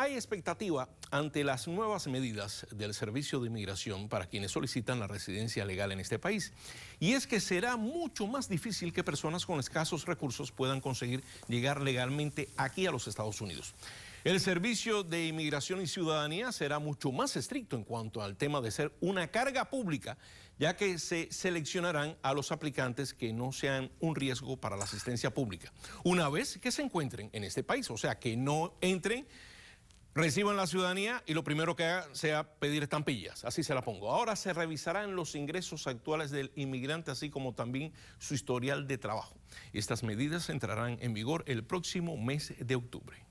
Hay expectativa ante las nuevas medidas del Servicio de Inmigración para quienes solicitan la residencia legal en este país. Y es que será mucho más difícil que personas con escasos recursos puedan conseguir llegar legalmente aquí a los Estados Unidos. El Servicio de Inmigración y Ciudadanía será mucho más estricto en cuanto al tema de ser una carga pública, ya que se seleccionarán a los aplicantes que no sean un riesgo para la asistencia pública, una vez que se encuentren en este país, o sea, que no entren reciban la ciudadanía y lo primero que hagan sea pedir estampillas, así se la pongo. Ahora se revisarán los ingresos actuales del inmigrante, así como también su historial de trabajo. Estas medidas entrarán en vigor el próximo mes de octubre.